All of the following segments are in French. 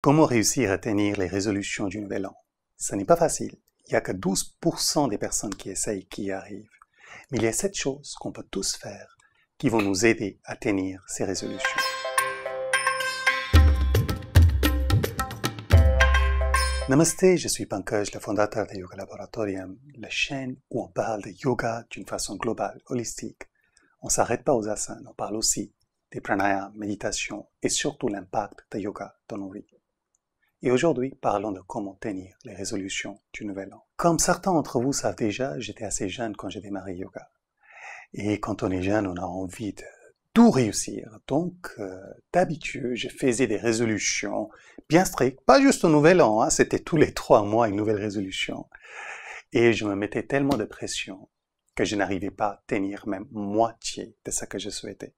Comment réussir à tenir les résolutions du nouvel an Ce n'est pas facile. Il n'y a que 12% des personnes qui essayent qui y arrivent. Mais il y a sept choses qu'on peut tous faire qui vont nous aider à tenir ces résolutions. Namaste, je suis Pankaj, le fondateur de Yoga Laboratorium, la chaîne où on parle de yoga d'une façon globale, holistique. On ne s'arrête pas aux asanas, on parle aussi des pranayas, méditation et surtout l'impact de yoga dans nos vies. Et aujourd'hui, parlons de comment tenir les résolutions du nouvel an. Comme certains d'entre vous savent déjà, j'étais assez jeune quand j'ai démarré yoga. Et quand on est jeune, on a envie de tout réussir. Donc, euh, d'habitude, je faisais des résolutions bien strictes, pas juste au nouvel an, hein, c'était tous les trois mois une nouvelle résolution. Et je me mettais tellement de pression que je n'arrivais pas à tenir même moitié de ce que je souhaitais.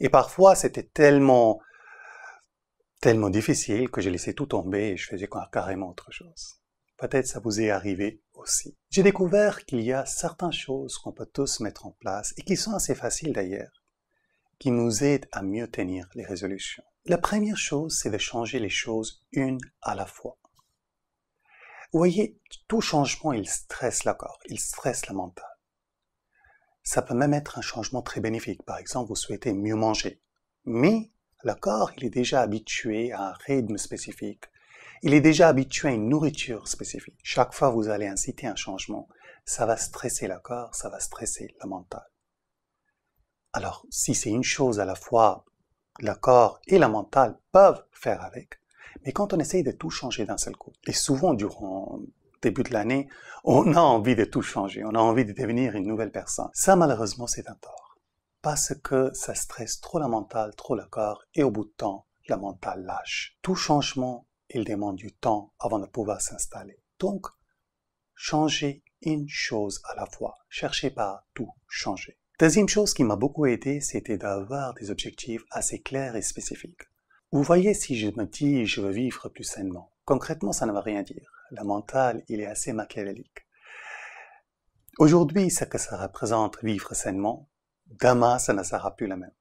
Et parfois, c'était tellement tellement difficile que j'ai laissé tout tomber et je faisais carrément autre chose. Peut-être ça vous est arrivé aussi. J'ai découvert qu'il y a certaines choses qu'on peut tous mettre en place et qui sont assez faciles d'ailleurs, qui nous aident à mieux tenir les résolutions. La première chose, c'est de changer les choses une à la fois. Vous voyez, tout changement, il stresse l'accord, il stresse la mentale. Ça peut même être un changement très bénéfique. Par exemple, vous souhaitez mieux manger. Mais le corps, il est déjà habitué à un rythme spécifique. Il est déjà habitué à une nourriture spécifique. Chaque fois que vous allez inciter un changement, ça va stresser le corps, ça va stresser le mental. Alors, si c'est une chose à la fois, le corps et le mental peuvent faire avec, mais quand on essaye de tout changer d'un seul coup, et souvent durant le début de l'année, on a envie de tout changer, on a envie de devenir une nouvelle personne. Ça, malheureusement, c'est un tort parce que ça stresse trop la mentale, trop le corps, et au bout de temps, la mentale lâche. Tout changement, il demande du temps avant de pouvoir s'installer. Donc, changez une chose à la fois. Cherchez pas à tout changer. Deuxième chose qui m'a beaucoup aidé, c'était d'avoir des objectifs assez clairs et spécifiques. Vous voyez, si je me dis je veux vivre plus sainement, concrètement, ça ne va rien dire. La mentale, il est assez machiavélique. Aujourd'hui, ce que ça représente vivre sainement, Gamma, ça ne sera plus la même.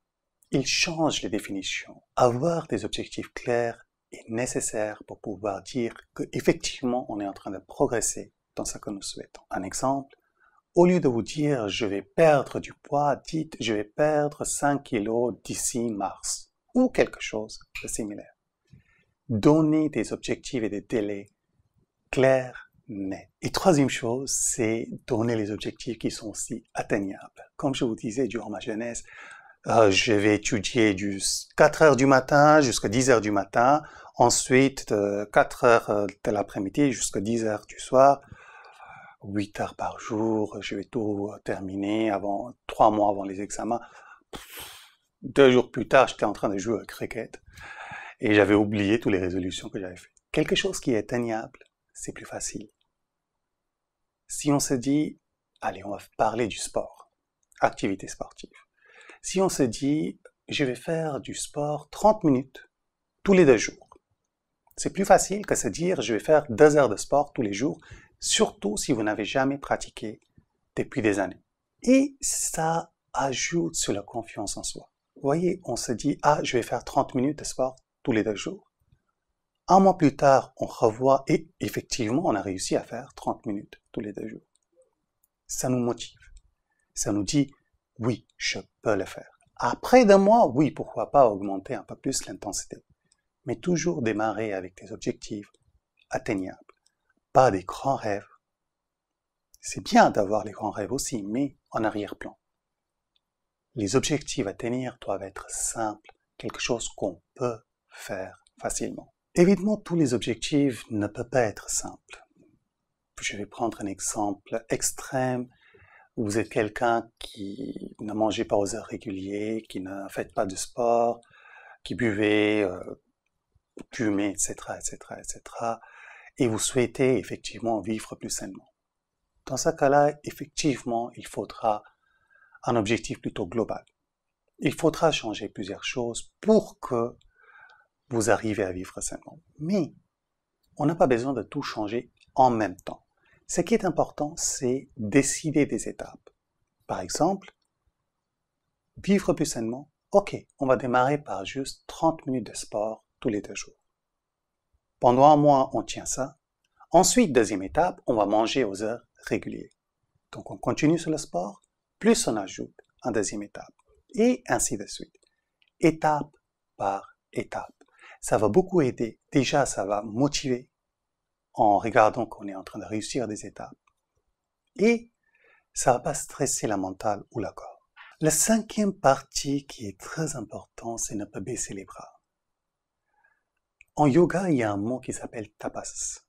Il change les définitions. Avoir des objectifs clairs est nécessaire pour pouvoir dire qu'effectivement on est en train de progresser dans ce que nous souhaitons. Un exemple, au lieu de vous dire je vais perdre du poids, dites je vais perdre 5 kilos d'ici mars ou quelque chose de similaire. Donnez des objectifs et des délais clairs et troisième chose, c'est donner les objectifs qui sont aussi atteignables. Comme je vous disais durant ma jeunesse, euh, je vais étudier du 4 heures du matin jusqu'à 10 heures du matin, ensuite 4 heures euh, de l'après-midi jusqu'à 10 heures du soir, 8 heures par jour, je vais tout euh, terminer avant trois mois avant les examens. Deux jours plus tard, j'étais en train de jouer au cricket et j'avais oublié toutes les résolutions que j'avais faites. Quelque chose qui est atteignable, c'est plus facile. Si on se dit, allez, on va parler du sport, activité sportive. Si on se dit, je vais faire du sport 30 minutes tous les deux jours. C'est plus facile que se dire, je vais faire deux heures de sport tous les jours, surtout si vous n'avez jamais pratiqué depuis des années. Et ça ajoute sur la confiance en soi. Vous voyez, on se dit, ah, je vais faire 30 minutes de sport tous les deux jours. Un mois plus tard, on revoit et effectivement, on a réussi à faire 30 minutes tous les deux jours. Ça nous motive. Ça nous dit, oui, je peux le faire. Après d'un mois, oui, pourquoi pas augmenter un peu plus l'intensité. Mais toujours démarrer avec des objectifs atteignables, pas des grands rêves. C'est bien d'avoir les grands rêves aussi, mais en arrière-plan. Les objectifs à tenir doivent être simples, quelque chose qu'on peut faire facilement. Évidemment, tous les objectifs ne peuvent pas être simples. Je vais prendre un exemple extrême. où Vous êtes quelqu'un qui ne mangeait pas aux heures régulières, qui ne fait pas de sport, qui buvait, euh, etc., etc., etc. Et vous souhaitez effectivement vivre plus sainement. Dans ce cas-là, effectivement, il faudra un objectif plutôt global. Il faudra changer plusieurs choses pour que vous arrivez à vivre sainement. Mais on n'a pas besoin de tout changer en même temps. Ce qui est important, c'est décider des étapes. Par exemple, vivre plus sainement, ok, on va démarrer par juste 30 minutes de sport tous les deux jours. Pendant un mois, on tient ça. Ensuite, deuxième étape, on va manger aux heures régulières. Donc on continue sur le sport, plus on ajoute un deuxième étape, et ainsi de suite, étape par étape ça va beaucoup aider. Déjà, ça va motiver en regardant qu'on est en train de réussir des étapes. Et ça va pas stresser la mentale ou la corps. La cinquième partie qui est très importante, c'est ne pas baisser les bras. En yoga, il y a un mot qui s'appelle tapas.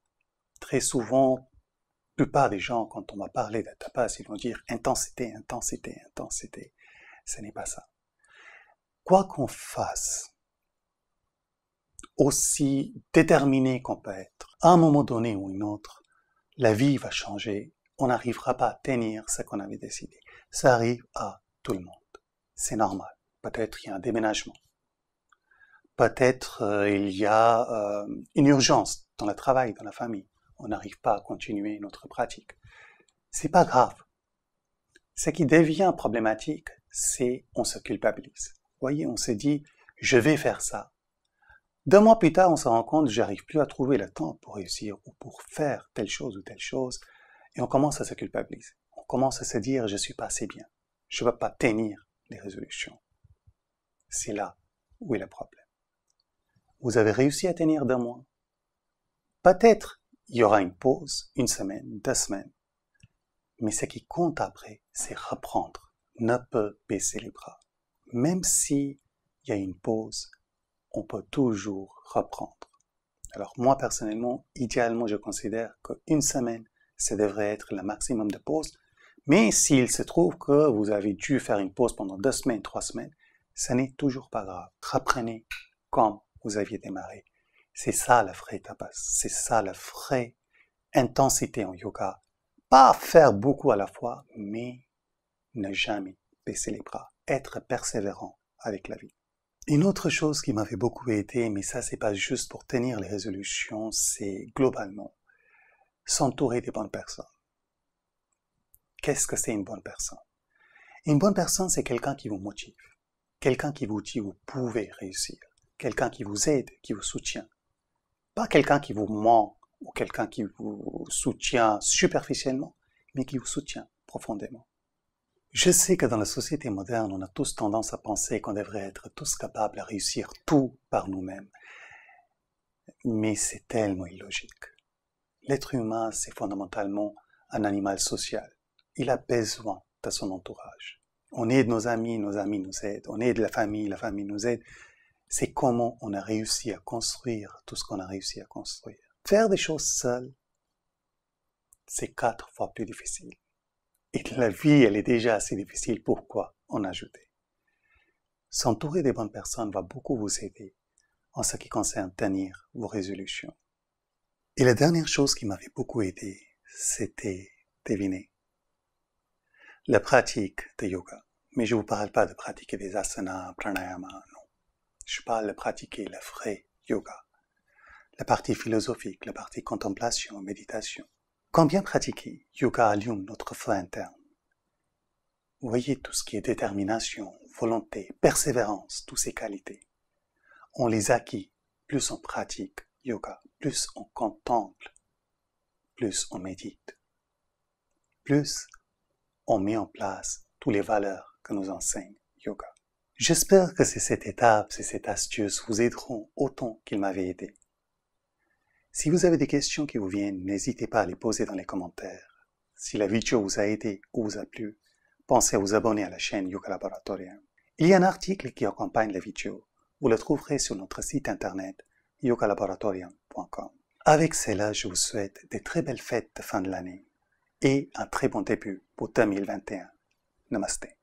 Très souvent, la plupart des gens, quand on va parler de tapas, ils vont dire intensité, intensité, intensité. Ce n'est pas ça. Quoi qu'on fasse, aussi déterminé qu'on peut être, à un moment donné ou une autre, la vie va changer. On n'arrivera pas à tenir ce qu'on avait décidé. Ça arrive à tout le monde. C'est normal. Peut-être il y a un déménagement. Peut-être euh, il y a euh, une urgence dans le travail, dans la famille. On n'arrive pas à continuer notre pratique. C'est pas grave. Ce qui devient problématique, c'est on se culpabilise. Vous voyez, on se dit, je vais faire ça, deux mois plus tard, on se rend compte, j'arrive plus à trouver le temps pour réussir ou pour faire telle chose ou telle chose, et on commence à se culpabiliser. On commence à se dire, je suis pas assez bien, je ne vais pas tenir les résolutions. C'est là où est le problème. Vous avez réussi à tenir deux mois. Peut-être il y aura une pause, une semaine, deux semaines. Mais ce qui compte après, c'est reprendre, ne pas baisser les bras. Même s'il y a une pause, on peut toujours reprendre. Alors moi personnellement, idéalement, je considère qu'une semaine, ça devrait être le maximum de pause. Mais s'il se trouve que vous avez dû faire une pause pendant deux semaines, trois semaines, ça n'est toujours pas grave. Reprenez comme vous aviez démarré. C'est ça la vraie tapas. C'est ça la vraie intensité en yoga. Pas faire beaucoup à la fois, mais ne jamais baisser les bras. Être persévérant avec la vie. Une autre chose qui m'avait beaucoup aidé, mais ça c'est pas juste pour tenir les résolutions, c'est globalement s'entourer des bonnes personnes. Qu'est-ce que c'est une bonne personne Une bonne personne, c'est quelqu'un qui vous motive, quelqu'un qui vous dit vous pouvez réussir, quelqu'un qui vous aide, qui vous soutient. Pas quelqu'un qui vous ment ou quelqu'un qui vous soutient superficiellement, mais qui vous soutient profondément. Je sais que dans la société moderne, on a tous tendance à penser qu'on devrait être tous capables à réussir tout par nous-mêmes. Mais c'est tellement illogique. L'être humain, c'est fondamentalement un animal social. Il a besoin de son entourage. On aide nos amis, nos amis nous aident. On aide la famille, la famille nous aide. C'est comment on a réussi à construire tout ce qu'on a réussi à construire. Faire des choses seules c'est quatre fois plus difficile. Et la vie, elle est déjà assez difficile. Pourquoi en ajouter S'entourer des bonnes personnes va beaucoup vous aider en ce qui concerne tenir vos résolutions. Et la dernière chose qui m'avait beaucoup aidé, c'était deviner. La pratique de yoga. Mais je ne vous parle pas de pratiquer des asanas, pranayama, non. Je parle de pratiquer le vrai yoga. La partie philosophique, la partie contemplation, méditation. Combien pratiquer Yoga allume notre feu interne. Voyez tout ce qui est détermination, volonté, persévérance, toutes ces qualités. On les acquis plus on pratique yoga, plus on contemple, plus on médite, plus on met en place toutes les valeurs que nous enseigne yoga. J'espère que ces cette étape, ces cette astuce vous aideront autant qu'ils m'avaient aidé. Si vous avez des questions qui vous viennent, n'hésitez pas à les poser dans les commentaires. Si la vidéo vous a aidé ou vous a plu, pensez à vous abonner à la chaîne Yuka Laboratorium. Il y a un article qui accompagne la vidéo. Vous le trouverez sur notre site internet yukalaboratorium.com. Avec cela, je vous souhaite des très belles fêtes de fin de l'année et un très bon début pour 2021. Namaste.